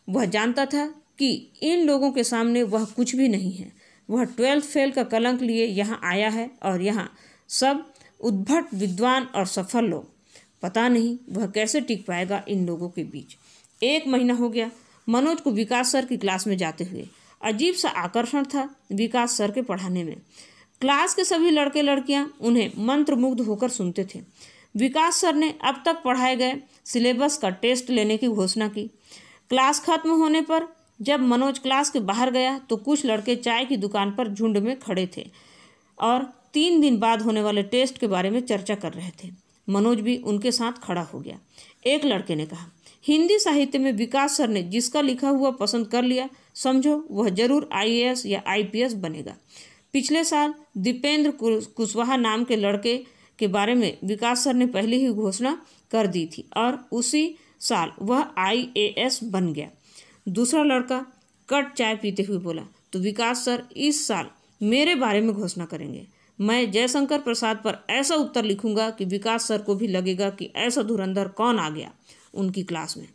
S1: वह जानता था कि इन लोगों के सामने वह कुछ भी नहीं है वह ट्वेल्थ फेल का कलंक लिए यहाँ आया है और यहाँ सब उद्भट विद्वान और सफल लोग पता नहीं वह कैसे टिक पाएगा इन लोगों के बीच एक महीना हो गया मनोज को विकास सर की क्लास में जाते हुए अजीब सा आकर्षण था विकास सर के पढ़ाने में क्लास के सभी लड़के लड़कियां उन्हें मंत्रमुग्ध होकर सुनते थे विकास सर ने अब तक पढ़ाए गए सिलेबस का टेस्ट लेने की घोषणा की क्लास खत्म होने पर जब मनोज क्लास के बाहर गया तो कुछ लड़के चाय की दुकान पर झुंड में खड़े थे और तीन दिन बाद होने वाले टेस्ट के बारे में चर्चा कर रहे थे मनोज भी उनके साथ खड़ा हो गया एक लड़के ने कहा हिंदी साहित्य में विकास सर ने जिसका लिखा हुआ पसंद कर लिया समझो वह जरूर आई या आई बनेगा पिछले साल दीपेंद्र कुशवाहा नाम के लड़के के बारे में विकास सर ने पहले ही घोषणा कर दी थी और उसी साल वह आई बन गया दूसरा लड़का कट चाय पीते हुए बोला तो विकास सर इस साल मेरे बारे में घोषणा करेंगे मैं जयशंकर प्रसाद पर ऐसा उत्तर लिखूंगा कि विकास सर को भी लगेगा कि ऐसा धुरंधर कौन आ गया उनकी क्लास में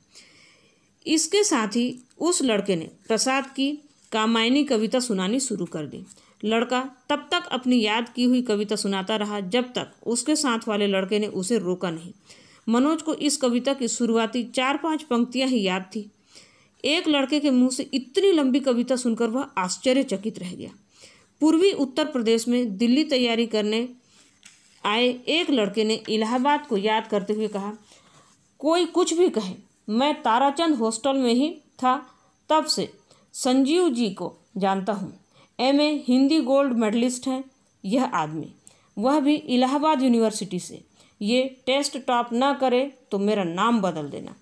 S1: इसके साथ ही उस लड़के ने प्रसाद की कामायनी कविता सुनानी शुरू कर दी लड़का तब तक अपनी याद की हुई कविता सुनाता रहा जब तक उसके साथ वाले लड़के ने उसे रोका नहीं मनोज को इस कविता की शुरुआती चार पांच पंक्तियां ही याद थी एक लड़के के मुंह से इतनी लंबी कविता सुनकर वह आश्चर्यचकित रह गया पूर्वी उत्तर प्रदेश में दिल्ली तैयारी करने आए एक लड़के ने इलाहाबाद को याद करते हुए कहा कोई कुछ भी कहे मैं ताराचंद हॉस्टल में ही था तब से संजीव जी को जानता हूँ M A Hindi gold medalist हैं यह आदमी वह भी इलाहाबाद यूनिवर्सिटी से ये टेस्ट टॉप ना करे तो मेरा नाम बदल देना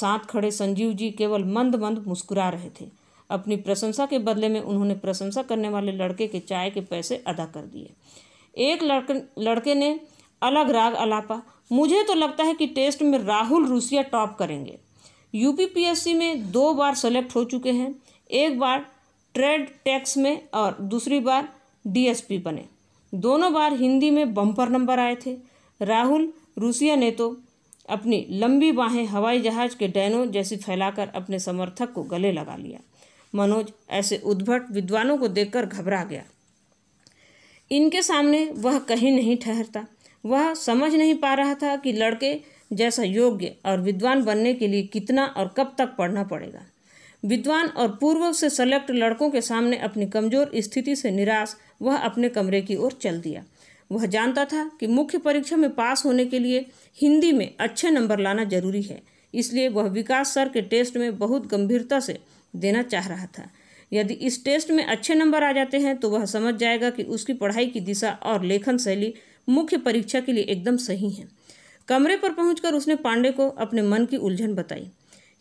S1: साथ खड़े संजीव जी केवल मंद मंद मुस्कुरा रहे थे अपनी प्रशंसा के बदले में उन्होंने प्रशंसा करने वाले लड़के के चाय के पैसे अदा कर दिए एक लड़के लड़के ने अलग राग अलापा मुझे तो लगता है कि टेस्ट में राहुल रूसिया टॉप करेंगे यूपीपीएससी में दो बार सेलेक्ट हो चुके हैं एक बार ट्रेड टैक्स में और दूसरी बार डीएसपी बने दोनों बार हिंदी में बम्पर नंबर आए थे राहुल रूसिया ने तो अपनी लंबी बाहें हवाई जहाज के डैनों जैसी फैलाकर अपने समर्थक को गले लगा लिया मनोज ऐसे उद्भट विद्वानों को देखकर घबरा गया इनके सामने वह कहीं नहीं ठहरता वह समझ नहीं पा रहा था कि लड़के जैसा योग्य और विद्वान बनने के लिए कितना और कब तक पढ़ना पड़ेगा विद्वान और पूर्व से सेलेक्ट लड़कों के सामने अपनी कमजोर स्थिति से निराश वह अपने कमरे की ओर चल दिया वह जानता था कि मुख्य परीक्षा में पास होने के लिए हिंदी में अच्छे नंबर लाना जरूरी है इसलिए वह विकास सर के टेस्ट में बहुत गंभीरता से देना चाह रहा था यदि इस टेस्ट में अच्छे नंबर आ जाते हैं तो वह समझ जाएगा कि उसकी पढ़ाई की दिशा और लेखन शैली मुख्य परीक्षा के लिए एकदम सही है कमरे पर पहुंचकर उसने पांडे को अपने मन की उलझन बताई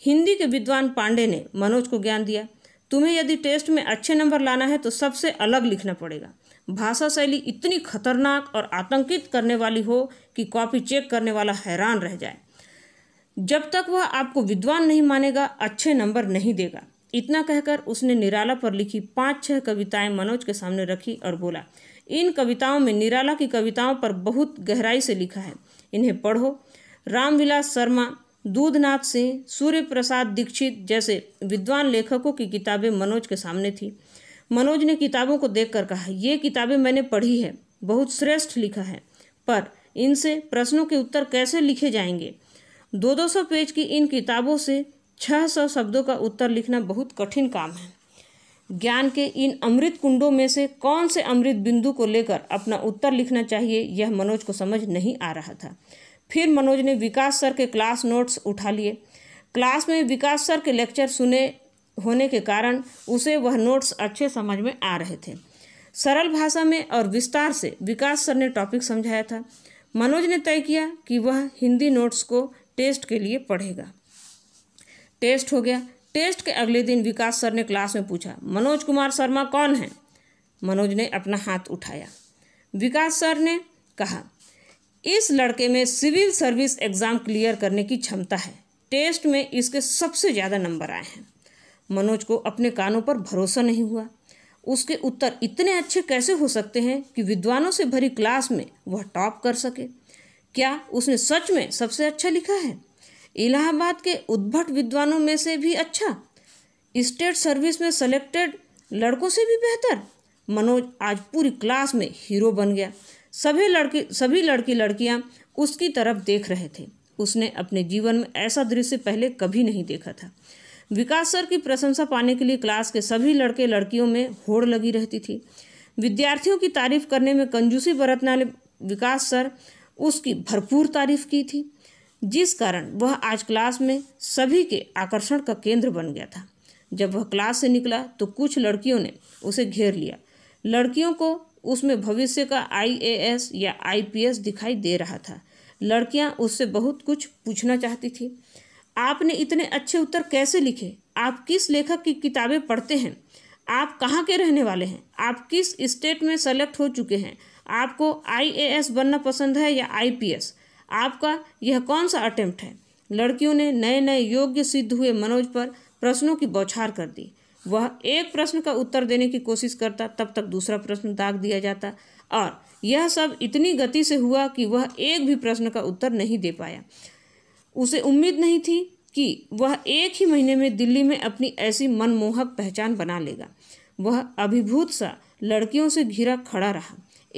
S1: हिंदी के विद्वान पांडे ने मनोज को ज्ञान दिया तुम्हें यदि टेस्ट में अच्छे नंबर लाना है तो सबसे अलग लिखना पड़ेगा भाषा शैली इतनी खतरनाक और आतंकित करने वाली हो कि कॉपी चेक करने वाला हैरान रह जाए जब तक वह आपको विद्वान नहीं मानेगा अच्छे नंबर नहीं देगा इतना कहकर उसने निराला पर लिखी पाँच छह कविताएं मनोज के सामने रखी और बोला इन कविताओं में निराला की कविताओं पर बहुत गहराई से लिखा है इन्हें पढ़ो रामविलास शर्मा दूधनाथ सिंह सूर्य प्रसाद दीक्षित जैसे विद्वान लेखकों की किताबें मनोज के सामने थी मनोज ने किताबों को देख कहा ये किताबें मैंने पढ़ी है बहुत श्रेष्ठ लिखा है पर इनसे प्रश्नों के उत्तर कैसे लिखे जाएंगे दो दो सौ पेज की इन किताबों से छह सौ शब्दों का उत्तर लिखना बहुत कठिन काम है ज्ञान के इन अमृत कुंडों में से कौन से अमृत बिंदु को लेकर अपना उत्तर लिखना चाहिए यह मनोज को समझ नहीं आ रहा था फिर मनोज ने विकास सर के क्लास नोट्स उठा लिए क्लास में विकास सर के लेक्चर सुने होने के कारण उसे वह नोट्स अच्छे समझ में आ रहे थे सरल भाषा में और विस्तार से विकास सर ने टॉपिक समझाया था मनोज ने तय किया कि वह हिंदी नोट्स को टेस्ट के लिए पढ़ेगा टेस्ट हो गया टेस्ट के अगले दिन विकास सर ने क्लास में पूछा मनोज कुमार शर्मा कौन है मनोज ने अपना हाथ उठाया विकास सर ने कहा इस लड़के में सिविल सर्विस एग्ज़ाम क्लियर करने की क्षमता है टेस्ट में इसके सबसे ज़्यादा नंबर आए हैं मनोज को अपने कानों पर भरोसा नहीं हुआ उसके उत्तर इतने अच्छे कैसे हो सकते हैं कि विद्वानों से भरी क्लास में वह टॉप कर सके क्या उसने सच में सबसे अच्छा लिखा है इलाहाबाद के उद्भट विद्वानों में से भी अच्छा स्टेट सर्विस में सेलेक्टेड लड़कों से भी बेहतर मनोज आज पूरी क्लास में हीरो बन गया सभी लड़के सभी लड़की लड़कियां उसकी तरफ देख रहे थे उसने अपने जीवन में ऐसा दृश्य पहले कभी नहीं देखा था विकास सर की प्रशंसा पाने के लिए क्लास के सभी लड़के लड़कियों में होड़ लगी रहती थी विद्यार्थियों की तारीफ करने में कंजूसी बरतने वाले विकास सर उसकी भरपूर तारीफ की थी जिस कारण वह आज क्लास में सभी के आकर्षण का केंद्र बन गया था जब वह क्लास से निकला तो कुछ लड़कियों ने उसे घेर लिया लड़कियों को उसमें भविष्य का आईएएस या आईपीएस दिखाई दे रहा था लड़कियां उससे बहुत कुछ पूछना चाहती थी आपने इतने अच्छे उत्तर कैसे लिखे आप किस लेखक की किताबें पढ़ते हैं आप कहाँ के रहने वाले हैं आप किस स्टेट में सेलेक्ट हो चुके हैं आपको आईएएस बनना पसंद है या आईपीएस आपका यह कौन सा अटेम्प्ट है लड़कियों ने नए नए योग्य सिद्ध हुए मनोज पर प्रश्नों की बौछार कर दी वह एक प्रश्न का उत्तर देने की कोशिश करता तब तक दूसरा प्रश्न दाग दिया जाता और यह सब इतनी गति से हुआ कि वह एक भी प्रश्न का उत्तर नहीं दे पाया उसे उम्मीद नहीं थी कि वह एक ही महीने में दिल्ली में अपनी ऐसी मनमोहक पहचान बना लेगा वह अभिभूत सा लड़कियों से घिरा खड़ा रहा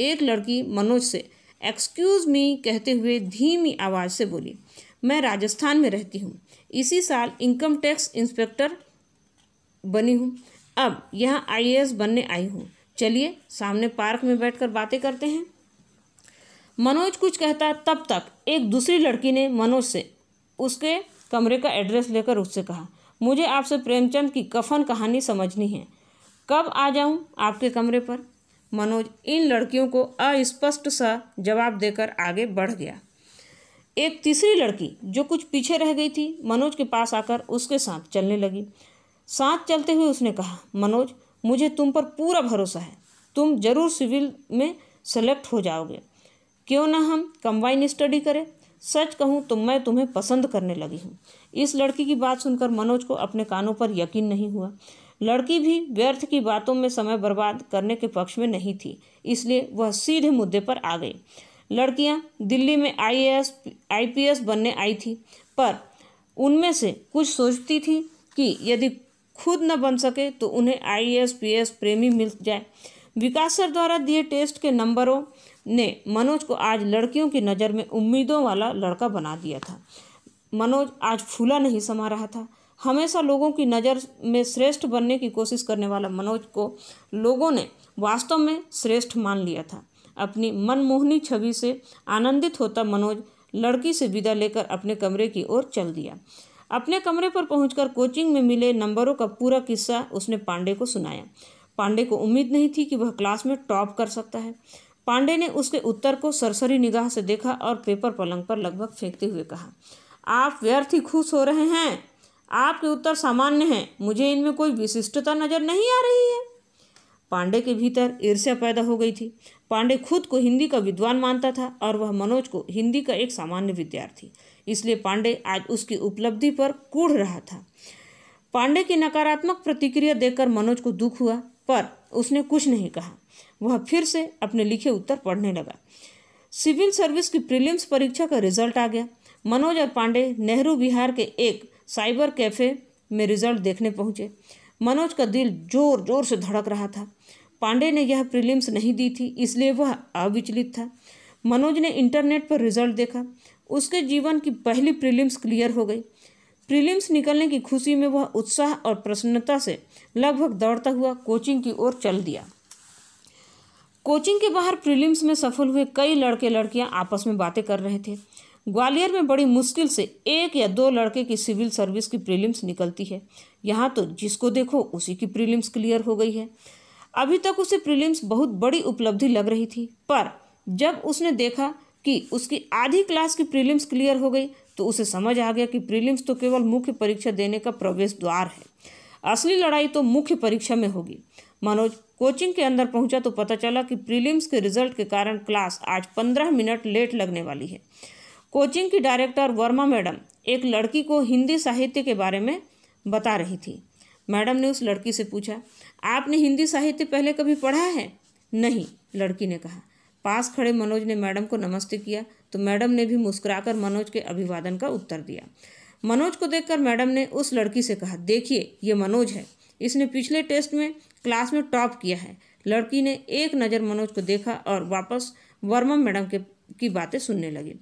S1: एक लड़की मनोज से एक्सक्यूज़ मी कहते हुए धीमी आवाज़ से बोली मैं राजस्थान में रहती हूँ इसी साल इनकम टैक्स इंस्पेक्टर बनी हूँ अब यहाँ आई बनने आई हूँ चलिए सामने पार्क में बैठकर बातें करते हैं मनोज कुछ कहता तब तक एक दूसरी लड़की ने मनोज से उसके कमरे का एड्रेस लेकर उससे कहा मुझे आपसे प्रेमचंद की कफन कहानी समझनी है कब आ जाऊं आपके कमरे पर मनोज इन लड़कियों को अस्पष्ट सा जवाब देकर आगे बढ़ गया एक तीसरी लड़की जो कुछ पीछे रह गई थी मनोज के पास आकर उसके साथ चलने लगी साथ चलते हुए उसने कहा मनोज मुझे तुम पर पूरा भरोसा है तुम जरूर सिविल में सेलेक्ट हो जाओगे क्यों ना हम कंबाइन स्टडी करें सच कहूँ तो मैं तुम्हें पसंद करने लगी हूँ इस लड़की की बात सुनकर मनोज को अपने कानों पर यकीन नहीं हुआ लड़की भी व्यर्थ की बातों में समय बर्बाद करने के पक्ष में नहीं थी इसलिए वह सीधे मुद्दे पर आ गई लड़कियां दिल्ली में आईएएस आईपीएस बनने आई थी पर उनमें से कुछ सोचती थी कि यदि खुद न बन सके तो उन्हें आईएएस पीएस प्रेमी मिल जाए विकास सर द्वारा दिए टेस्ट के नंबरों ने मनोज को आज लड़कियों की नज़र में उम्मीदों वाला लड़का बना दिया था मनोज आज फूला नहीं समा रहा था हमेशा लोगों की नज़र में श्रेष्ठ बनने की कोशिश करने वाला मनोज को लोगों ने वास्तव में श्रेष्ठ मान लिया था अपनी मनमोहनी छवि से आनंदित होता मनोज लड़की से विदा लेकर अपने कमरे की ओर चल दिया अपने कमरे पर पहुंचकर कोचिंग में मिले नंबरों का पूरा किस्सा उसने पांडे को सुनाया पांडे को उम्मीद नहीं थी कि वह क्लास में टॉप कर सकता है पांडे ने उसके उत्तर को सरसरी निगाह से देखा और पेपर पलंग पर लगभग फेंकते हुए कहा आप व्यर्थ ही खुश हो रहे हैं आपके उत्तर सामान्य हैं मुझे इनमें कोई विशिष्टता नज़र नहीं आ रही है पांडे के भीतर ईर्ष्या पैदा हो गई थी पांडे खुद को हिंदी का विद्वान मानता था और वह मनोज को हिंदी का एक सामान्य विद्यार्थी इसलिए पांडे आज उसकी उपलब्धि पर कूढ़ रहा था पांडे की नकारात्मक प्रतिक्रिया देखकर मनोज को दुख हुआ पर उसने कुछ नहीं कहा वह फिर से अपने लिखे उत्तर पढ़ने लगा सिविल सर्विस की प्रीलिम्स परीक्षा का रिजल्ट आ गया मनोज और पांडे नेहरू बिहार के एक साइबर कैफ़े में रिजल्ट देखने पहुंचे मनोज का दिल जोर जोर से धड़क रहा था पांडे ने यह प्रीलिम्स नहीं दी थी इसलिए वह अविचलित था मनोज ने इंटरनेट पर रिजल्ट देखा उसके जीवन की पहली प्रीलिम्स क्लियर हो गई प्रीलिम्स निकलने की खुशी में वह उत्साह और प्रसन्नता से लगभग दौड़ता हुआ कोचिंग की ओर चल दिया कोचिंग के बाहर प्रीलिम्स में सफल हुए कई लड़के लड़कियां आपस में बातें कर रहे थे ग्वालियर में बड़ी मुश्किल से एक या दो लड़के की सिविल सर्विस की प्रीलिम्स निकलती है यहाँ तो जिसको देखो उसी की प्रीलिम्स क्लियर हो गई है अभी तक उसे प्रीलिम्स बहुत बड़ी उपलब्धि लग रही थी पर जब उसने देखा कि उसकी आधी क्लास की प्रीलिम्स क्लियर हो गई तो उसे समझ आ गया कि प्रीलिम्स तो केवल मुख्य परीक्षा देने का प्रवेश द्वार है असली लड़ाई तो मुख्य परीक्षा में होगी मनोज कोचिंग के अंदर पहुंचा तो पता चला कि प्रीलिम्स के रिजल्ट के कारण क्लास आज पंद्रह मिनट लेट लगने वाली है कोचिंग की डायरेक्टर वर्मा मैडम एक लड़की को हिंदी साहित्य के बारे में बता रही थी मैडम ने उस लड़की से पूछा आपने हिंदी साहित्य पहले कभी पढ़ा है नहीं लड़की ने कहा पास खड़े मनोज ने मैडम को नमस्ते किया तो मैडम ने भी मुस्कुराकर मनोज के अभिवादन का उत्तर दिया मनोज को देखकर मैडम ने उस लड़की से कहा देखिए ये मनोज है इसने पिछले टेस्ट में क्लास में टॉप किया है लड़की ने एक नज़र मनोज को देखा और वापस वर्मा मैडम के की बातें सुनने लगी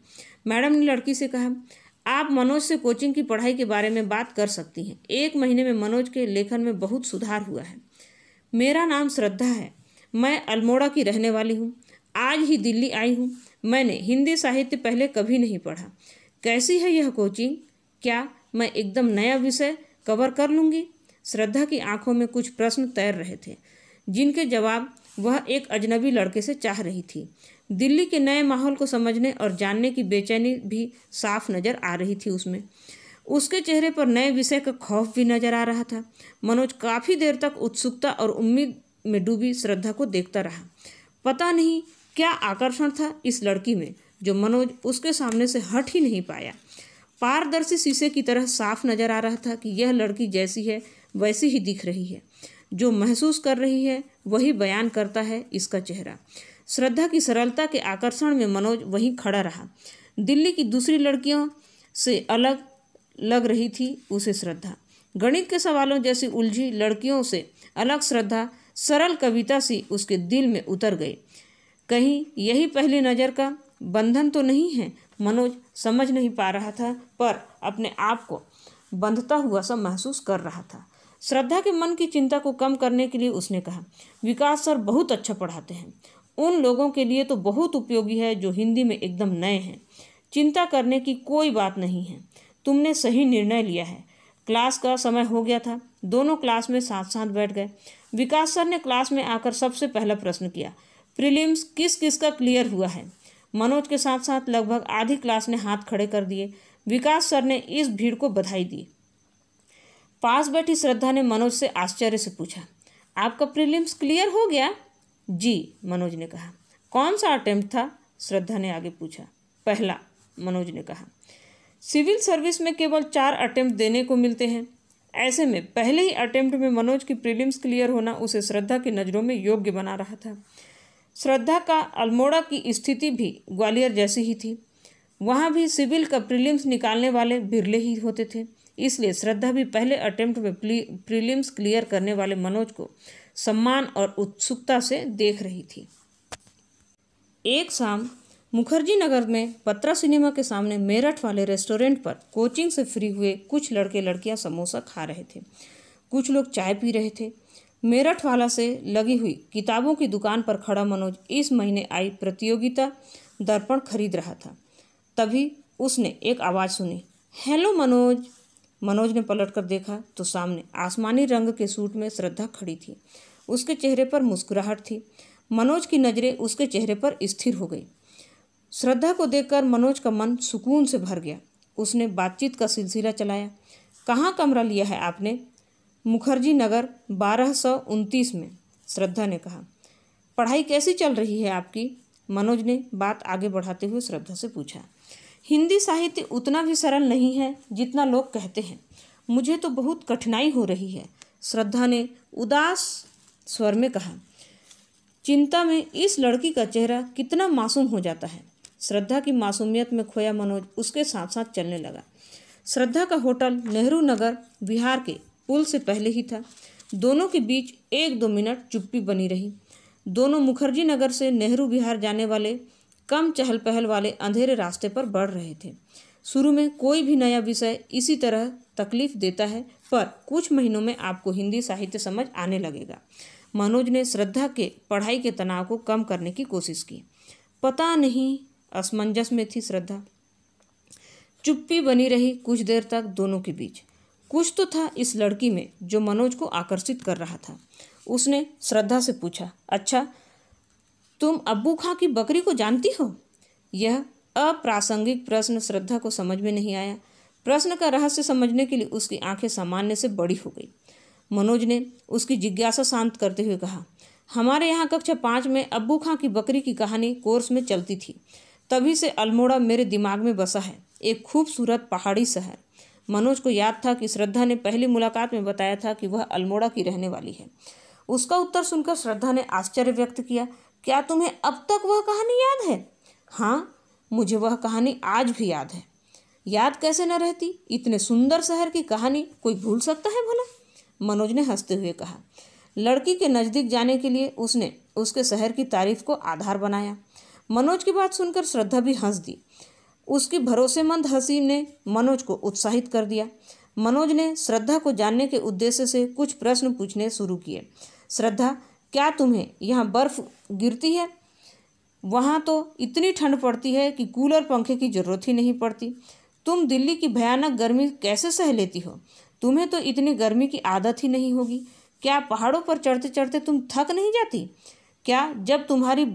S1: मैडम ने लड़की से कहा आप मनोज से कोचिंग की पढ़ाई के बारे में बात कर सकती हैं एक महीने में मनोज के लेखन में बहुत सुधार हुआ है मेरा नाम श्रद्धा है मैं अल्मोड़ा की रहने वाली हूँ आज ही दिल्ली आई हूँ मैंने हिंदी साहित्य पहले कभी नहीं पढ़ा कैसी है यह कोचिंग क्या मैं एकदम नया विषय कवर कर लूँगी श्रद्धा की आंखों में कुछ प्रश्न तैर रहे थे जिनके जवाब वह एक अजनबी लड़के से चाह रही थी दिल्ली के नए माहौल को समझने और जानने की बेचैनी भी साफ नज़र आ रही थी उसमें उसके चेहरे पर नए विषय का खौफ भी नज़र आ रहा था मनोज काफ़ी देर तक उत्सुकता और उम्मीद में डूबी श्रद्धा को देखता रहा पता नहीं क्या आकर्षण था इस लड़की में जो मनोज उसके सामने से हट ही नहीं पाया पारदर्शी शीशे की तरह साफ नजर आ रहा था कि यह लड़की जैसी है वैसी ही दिख रही है जो महसूस कर रही है वही बयान करता है इसका चेहरा श्रद्धा की सरलता के आकर्षण में मनोज वहीं खड़ा रहा दिल्ली की दूसरी लड़कियों से अलग लग रही थी उसे श्रद्धा गणित के सवालों जैसी उलझी लड़कियों से अलग श्रद्धा सरल कविता सी उसके दिल में उतर गई कहीं यही पहली नज़र का बंधन तो नहीं है मनोज समझ नहीं पा रहा था पर अपने आप को बंधता हुआ सब महसूस कर रहा था श्रद्धा के मन की चिंता को कम करने के लिए उसने कहा विकास सर बहुत अच्छा पढ़ाते हैं उन लोगों के लिए तो बहुत उपयोगी है जो हिंदी में एकदम नए हैं चिंता करने की कोई बात नहीं है तुमने सही निर्णय लिया है क्लास का समय हो गया था दोनों क्लास में साथ साथ बैठ गए विकास सर ने क्लास में आकर सबसे पहला प्रश्न किया प्रीलिम्स किस किस का क्लियर हुआ है मनोज के साथ साथ लगभग आधी क्लास ने हाथ खड़े कर दिए विकास सर ने इस भीड़ को बधाई दी पास बैठी श्रद्धा ने मनोज से आश्चर्य से पूछा आपका प्रीलिम्स क्लियर हो गया जी मनोज ने कहा कौन सा अटेम्प्ट था श्रद्धा ने आगे पूछा पहला मनोज ने कहा सिविल सर्विस में केवल चार अटेम्प्ट देने को मिलते हैं ऐसे में पहले ही अटेम्प्ट में मनोज की प्रीलिम्स क्लियर होना उसे श्रद्धा की नज़रों में योग्य बना रहा था श्रद्धा का अल्मोड़ा की स्थिति भी ग्वालियर जैसी ही थी वहाँ भी सिविल का प्रीलिम्स निकालने वाले बिरले ही होते थे इसलिए श्रद्धा भी पहले अटेम्प्ट में प्रीलिम्स क्लियर करने वाले मनोज को सम्मान और उत्सुकता से देख रही थी एक शाम मुखर्जी नगर में पत्रा सिनेमा के सामने मेरठ वाले रेस्टोरेंट पर कोचिंग से फ्री हुए कुछ लड़के लड़कियां समोसा खा रहे थे कुछ लोग चाय पी रहे थे मेरठ वाला से लगी हुई किताबों की दुकान पर खड़ा मनोज इस महीने आई प्रतियोगिता दर्पण खरीद रहा था तभी उसने एक आवाज़ सुनी हेलो मनोज मनोज ने पलटकर देखा तो सामने आसमानी रंग के सूट में श्रद्धा खड़ी थी उसके चेहरे पर मुस्कुराहट थी मनोज की नज़रें उसके चेहरे पर स्थिर हो गई श्रद्धा को देखकर मनोज का मन सुकून से भर गया उसने बातचीत का सिलसिला चलाया कहाँ कमरा लिया है आपने मुखर्जी नगर बारह सौ उनतीस में श्रद्धा ने कहा पढ़ाई कैसी चल रही है आपकी मनोज ने बात आगे बढ़ाते हुए श्रद्धा से पूछा हिंदी साहित्य उतना भी सरल नहीं है जितना लोग कहते हैं मुझे तो बहुत कठिनाई हो रही है श्रद्धा ने उदास स्वर में कहा चिंता में इस लड़की का चेहरा कितना मासूम हो जाता है श्रद्धा की मासूमियत में खोया मनोज उसके साथ साथ चलने लगा श्रद्धा का होटल नेहरू नगर बिहार के पुल से पहले ही था दोनों के बीच एक दो मिनट चुप्पी बनी रही दोनों मुखर्जी नगर से नेहरू बिहार जाने वाले कम चहल पहल वाले अंधेरे रास्ते पर बढ़ रहे थे शुरू में कोई भी नया विषय इसी तरह तकलीफ देता है पर कुछ महीनों में आपको हिंदी साहित्य समझ आने लगेगा मनोज ने श्रद्धा के पढ़ाई के तनाव को कम करने की कोशिश की पता नहीं असमंजस में थी श्रद्धा चुप्पी बनी रही कुछ देर तक दोनों के बीच कुछ तो था इस लड़की में जो मनोज को आकर्षित कर रहा था उसने श्रद्धा से पूछा अच्छा तुम अब्बू खां की बकरी को जानती हो यह अप्रासंगिक प्रश्न श्रद्धा को समझ में नहीं आया प्रश्न का रहस्य समझने के लिए उसकी आंखें सामान्य से बड़ी हो गई मनोज ने उसकी जिज्ञासा शांत करते हुए कहा हमारे यहाँ कक्षा पाँच में अब्बू खां की बकरी की कहानी कोर्स में चलती थी तभी से अल्मोड़ा मेरे दिमाग में बसा है एक खूबसूरत पहाड़ी शहर मनोज को याद था कि श्रद्धा ने पहली मुलाकात में बताया था कि वह अल्मोड़ा की रहने वाली है उसका उत्तर सुनकर श्रद्धा ने आश्चर्य व्यक्त किया क्या तुम्हें अब तक वह कहानी याद है हाँ मुझे वह कहानी आज भी याद है याद कैसे न रहती इतने सुंदर शहर की कहानी कोई भूल सकता है भला मनोज ने हंसते हुए कहा लड़की के नज़दीक जाने के लिए उसने उसके शहर की तारीफ को आधार बनाया मनोज की बात सुनकर श्रद्धा भी हंस दी उसकी भरोसेमंद हंसी ने मनोज को उत्साहित कर दिया मनोज ने श्रद्धा को जानने के उद्देश्य से कुछ प्रश्न पूछने शुरू किए श्रद्धा क्या तुम्हें यहाँ बर्फ़ गिरती है वहाँ तो इतनी ठंड पड़ती है कि कूलर पंखे की ज़रूरत ही नहीं पड़ती तुम दिल्ली की भयानक गर्मी कैसे सह लेती हो तुम्हें तो इतनी गर्मी की आदत ही नहीं होगी क्या पहाड़ों पर चढ़ते चढ़ते तुम थक नहीं जाती क्या जब तुम्हारी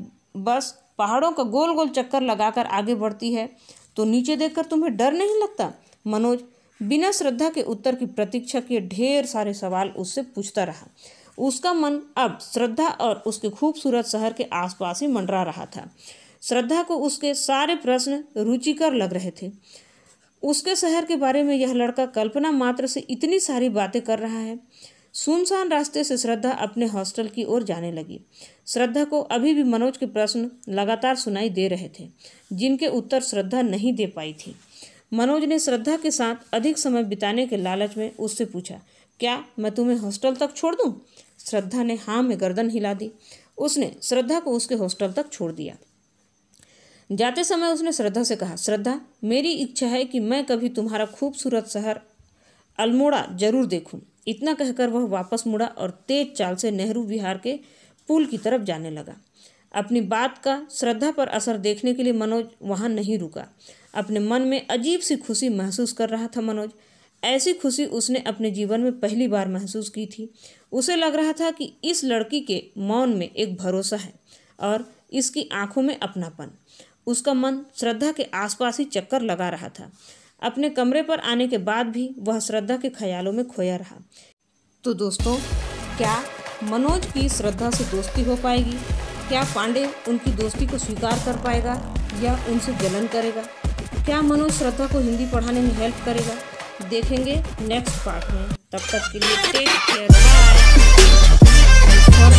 S1: बस पहाड़ों का गोल गोल चक्कर लगाकर आगे बढ़ती है तो नीचे देखकर तुम्हें डर नहीं लगता मनोज बिना श्रद्धा के उत्तर की प्रतीक्षा किए ढेर सारे सवाल उससे पूछता रहा उसका मन अब श्रद्धा और उसके खूबसूरत शहर के आसपास ही मंडरा रहा था श्रद्धा को उसके सारे प्रश्न रुचिकर लग रहे थे उसके शहर के बारे में यह लड़का कल्पना मात्र से इतनी सारी बातें कर रहा है सुनसान रास्ते से श्रद्धा अपने हॉस्टल की ओर जाने लगी श्रद्धा को अभी भी मनोज के प्रश्न लगातार सुनाई दे रहे थे जिनके उत्तर श्रद्धा नहीं दे पाई थी मनोज ने श्रद्धा के साथ अधिक समय बिताने के लालच में उससे पूछा क्या मैं तुम्हें हॉस्टल तक छोड़ दूँ श्रद्धा ने हाँ में गर्दन हिला दी उसने श्रद्धा को उसके हॉस्टल तक छोड़ दिया जाते समय उसने श्रद्धा से कहा श्रद्धा मेरी इच्छा है कि मैं कभी तुम्हारा खूबसूरत शहर अल्मोड़ा जरूर देखूं इतना कहकर वह वापस मुड़ा और तेज चाल से नेहरू विहार के पुल की तरफ जाने लगा अपनी बात का श्रद्धा पर असर देखने के लिए मनोज वहाँ नहीं रुका अपने मन में अजीब सी खुशी महसूस कर रहा था मनोज ऐसी खुशी उसने अपने जीवन में पहली बार महसूस की थी उसे लग रहा था कि इस लड़की के मौन में एक भरोसा है और इसकी आंखों में अपनापन उसका मन श्रद्धा के आसपास ही चक्कर लगा रहा था अपने कमरे पर आने के बाद भी वह श्रद्धा के ख्यालों में खोया रहा तो दोस्तों क्या मनोज की श्रद्धा से दोस्ती हो पाएगी क्या पांडे उनकी दोस्ती को स्वीकार कर पाएगा या उनसे जलन करेगा क्या मनोज श्रद्धा को हिंदी पढ़ाने में हेल्प करेगा देखेंगे नेक्स्ट पार्ट में तब तक के लिए टेक केयर बाय